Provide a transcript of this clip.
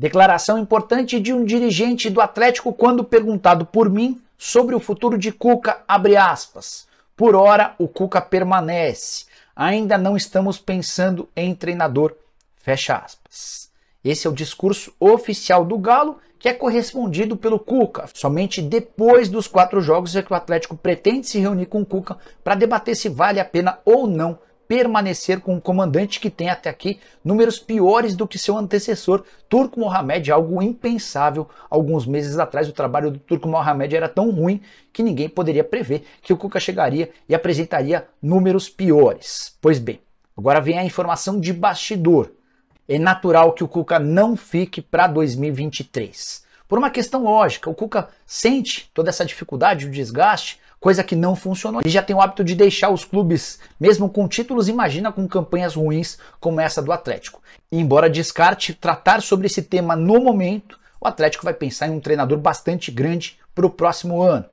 Declaração importante de um dirigente do Atlético quando perguntado por mim sobre o futuro de Cuca, abre aspas. Por hora, o Cuca permanece. Ainda não estamos pensando em treinador, fecha aspas. Esse é o discurso oficial do Galo, que é correspondido pelo Cuca. Somente depois dos quatro jogos é que o Atlético pretende se reunir com o Cuca para debater se vale a pena ou não permanecer com um comandante que tem até aqui números piores do que seu antecessor, Turco Mohamed, algo impensável alguns meses atrás. O trabalho do Turco Mohamed era tão ruim que ninguém poderia prever que o Cuca chegaria e apresentaria números piores. Pois bem, agora vem a informação de bastidor. É natural que o Cuca não fique para 2023. Por uma questão lógica, o Cuca sente toda essa dificuldade, o desgaste, coisa que não funcionou. Ele já tem o hábito de deixar os clubes, mesmo com títulos, imagina com campanhas ruins como essa do Atlético. E embora descarte tratar sobre esse tema no momento, o Atlético vai pensar em um treinador bastante grande para o próximo ano.